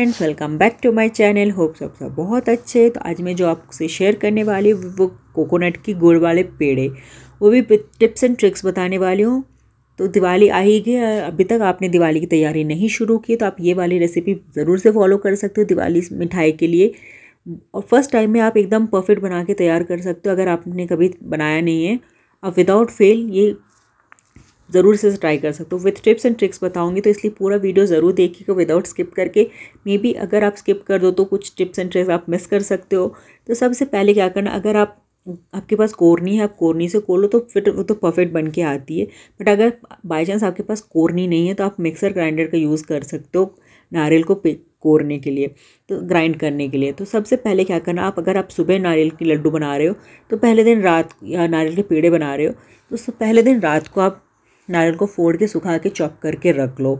friends welcome back to my channel hope सब सब बहुत अच्छे तो आज मैं जो आपसे शेयर करने वाली हूँ वो कोकोनट की गुड़ वाले पेड़े वो भी टिप्स एंड ट्रिक्स बताने वाली हूँ तो दिवाली आ ही गई अभी तक आपने दिवाली की तैयारी नहीं शुरू की तो आप ये वाली रेसिपी ज़रूर से फॉलो कर सकते हो दिवाली मिठाई के लिए और फर्स्ट टाइम में आप एकदम परफेक्ट बना के तैयार कर सकते हो अगर आपने कभी बनाया नहीं है आप विदाउट फेल ये ज़रूर से ट्राई कर सकते हो विथ टिप्स एंड ट्रिक्स बताऊंगी तो इसलिए पूरा वीडियो ज़रूर देखिएगा विदाउट स्किप करके मे बी अगर आप स्किप कर दो तो कुछ टिप्स एंड ट्रिक्स आप मिस कर सकते हो तो सबसे पहले क्या करना अगर आप आपके पास कोरनी है आप कोरनी से कोर लो तो फिट वो तो परफेक्ट बन के आती है बट अगर बाई चांस आपके पास कोरनी नहीं है तो आप मिक्सर ग्राइंडर का यूज़ कर सकते हो नारियल को कोरने के लिए तो ग्राइंड करने के लिए तो सबसे पहले क्या करना आप अगर आप सुबह नारियल के लड्डू बना रहे हो तो पहले दिन रात या नारियल के पेड़े बना रहे हो तो पहले दिन रात को आप नारियल को फोड़ के सुखा के चॉप करके रख लो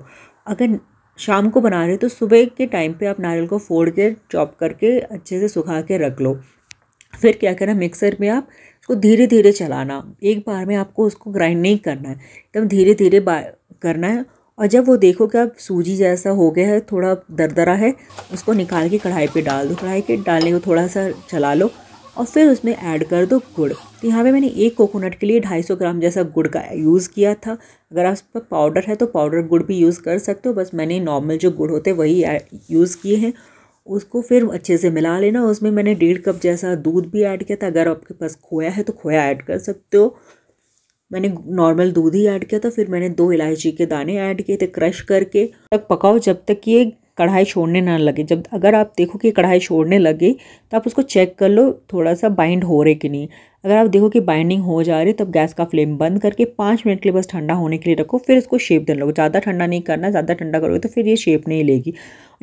अगर शाम को बना रहे हो तो सुबह के टाइम पे आप नारियल को फोड़ के चॉप करके अच्छे से सुखा के रख लो फिर क्या करना मिक्सर में आप उसको धीरे धीरे चलाना एक बार में आपको उसको ग्राइंड नहीं करना है एकदम धीरे धीरे करना है और जब वो देखो कि आप सूजी जैसा हो गया है थोड़ा दरदरा है उसको निकाल के कढ़ाई पे डाल दो कढ़ाई के डालने को थोड़ा सा चला लो और फिर उसमें ऐड कर दो गुड़ तो यहाँ पे मैंने एक कोकोनट के लिए 250 ग्राम जैसा गुड़ का यूज़ किया था अगर आप पर पाउडर है तो पाउडर गुड़ भी यूज़ कर सकते हो बस मैंने नॉर्मल जो गुड़ होते वही यूज़ किए हैं उसको फिर अच्छे से मिला लेना उसमें मैंने डेढ़ कप जैसा दूध भी ऐड किया था अगर आपके पास खोया है तो खोया ऐड कर सकते हो मैंने नॉर्मल दूध ही ऐड किया था फिर मैंने दो इलायची के दाने ऐड किए थे क्रश करके तक पकाओ जब तक ये कढ़ाई छोड़ने ना लगे जब अगर आप देखो कि कढ़ाई छोड़ने लगे तो आप उसको चेक कर लो थोड़ा सा बाइंड हो रहे कि नहीं अगर आप देखो कि बाइंडिंग हो जा रही तब गैस का फ्लेम बंद करके पाँच मिनट के लिए बस ठंडा होने के लिए रखो फिर इसको शेप देने लगो ज़्यादा ठंडा नहीं करना ज़्यादा ठंडा करोगे तो फिर ये शेप नहीं लेगी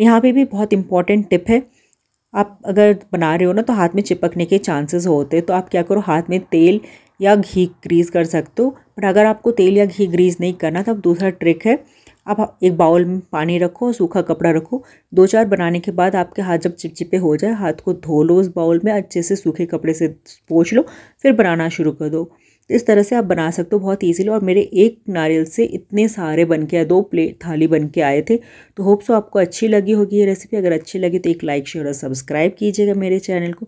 यहाँ पर भी बहुत इंपॉर्टेंट टिप है आप अगर बना रहे हो ना तो हाथ में चिपकने के चांसेस होते हैं तो आप क्या करो हाथ में तेल या घी ग्रीस कर सकते हो बट अगर आपको तेल या घी ग्रीस नहीं करना तो अब दूसरा ट्रिक है आप एक बाउल में पानी रखो सूखा कपड़ा रखो दो चार बनाने के बाद आपके हाथ जब चिपचिपे हो जाए हाथ को धो लो उस बाउल में अच्छे से सूखे कपड़े से पोछ लो फिर बनाना शुरू कर दो इस तरह से आप बना सकते हो बहुत ईजीली और मेरे एक नारियल से इतने सारे बन के दो प्लेट थाली बन के आए थे तो होप सो आपको अच्छी लगी होगी ये रेसिपी अगर अच्छी लगी तो एक लाइक शेयर और सब्सक्राइब कीजिएगा मेरे चैनल को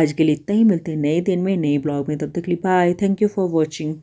आज के लिए इतना ही मिलते हैं नए दिन में नए ब्लॉग में तब तक लिपा bye thank you for watching